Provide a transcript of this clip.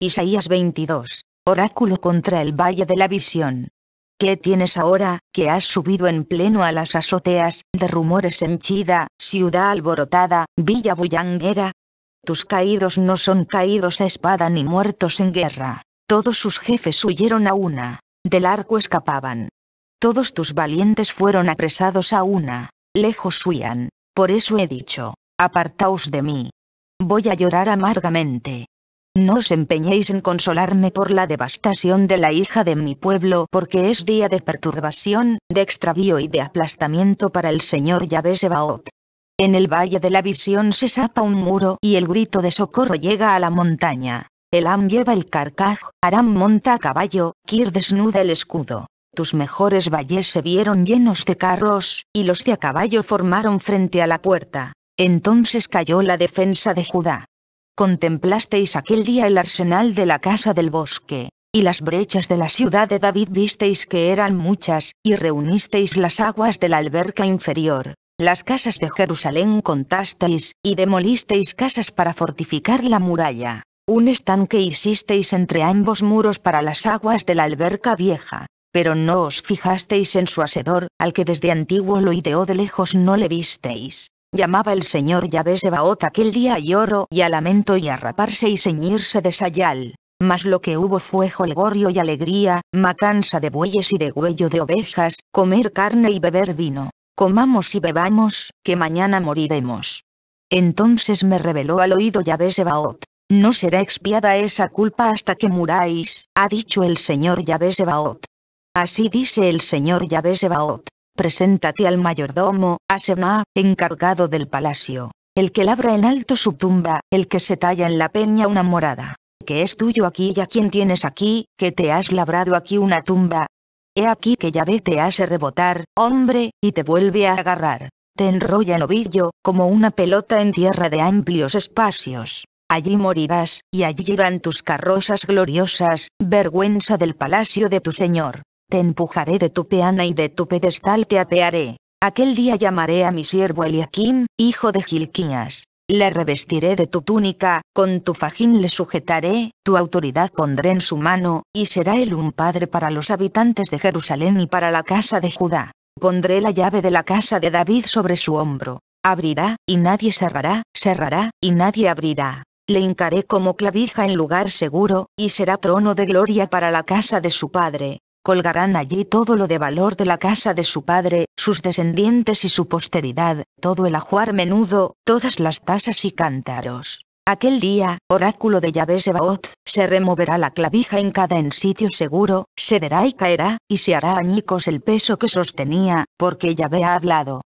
Isaías 22. Oráculo contra el Valle de la Visión. ¿Qué tienes ahora, que has subido en pleno a las azoteas, de rumores henchida, ciudad alborotada, villa bullanguera? Tus caídos no son caídos a espada ni muertos en guerra. Todos sus jefes huyeron a una, del arco escapaban. Todos tus valientes fueron apresados a una, lejos huían. Por eso he dicho, apartaos de mí. Voy a llorar amargamente, no os empeñéis en consolarme por la devastación de la hija de mi pueblo porque es día de perturbación, de extravío y de aplastamiento para el señor Yahvé Sebaot. En el valle de la visión se sapa un muro y el grito de socorro llega a la montaña. El Elam lleva el carcaj, Aram monta a caballo, Kir desnuda el escudo. Tus mejores valles se vieron llenos de carros, y los de a caballo formaron frente a la puerta. Entonces cayó la defensa de Judá contemplasteis aquel día el arsenal de la casa del bosque, y las brechas de la ciudad de David visteis que eran muchas, y reunisteis las aguas de la alberca inferior. Las casas de Jerusalén contasteis, y demolisteis casas para fortificar la muralla. Un estanque hicisteis entre ambos muros para las aguas de la alberca vieja, pero no os fijasteis en su hacedor, al que desde antiguo lo ideó de lejos no le visteis. Llamaba el señor Yahvé aquel día a lloro y a lamento y a raparse y ceñirse de sayal. Mas lo que hubo fue jolgorio y alegría, matanza de bueyes y de huello de ovejas, comer carne y beber vino. Comamos y bebamos, que mañana moriremos. Entonces me reveló al oído Yahvé No será expiada esa culpa hasta que muráis, ha dicho el Señor Yahvé Así dice el Señor Yahvé preséntate al mayordomo, Asema, encargado del palacio, el que labra en alto su tumba, el que se talla en la peña una morada, que es tuyo aquí y a quien tienes aquí, que te has labrado aquí una tumba. He aquí que ve te hace rebotar, hombre, y te vuelve a agarrar. Te enrolla en ovillo, como una pelota en tierra de amplios espacios. Allí morirás, y allí irán tus carrozas gloriosas, vergüenza del palacio de tu señor. Te empujaré de tu peana y de tu pedestal te apearé. Aquel día llamaré a mi siervo Eliakim, hijo de Gilquías. Le revestiré de tu túnica, con tu fajín le sujetaré, tu autoridad pondré en su mano, y será él un padre para los habitantes de Jerusalén y para la casa de Judá. Pondré la llave de la casa de David sobre su hombro. Abrirá, y nadie cerrará, cerrará, y nadie abrirá. Le hincaré como clavija en lugar seguro, y será trono de gloria para la casa de su padre colgarán allí todo lo de valor de la casa de su padre, sus descendientes y su posteridad, todo el ajuar menudo, todas las tasas y cántaros. Aquel día, oráculo de Yahvé Sebaot, se removerá la clavija en cada en sitio seguro, cederá y caerá, y se hará añicos el peso que sostenía, porque Yahvé ha hablado.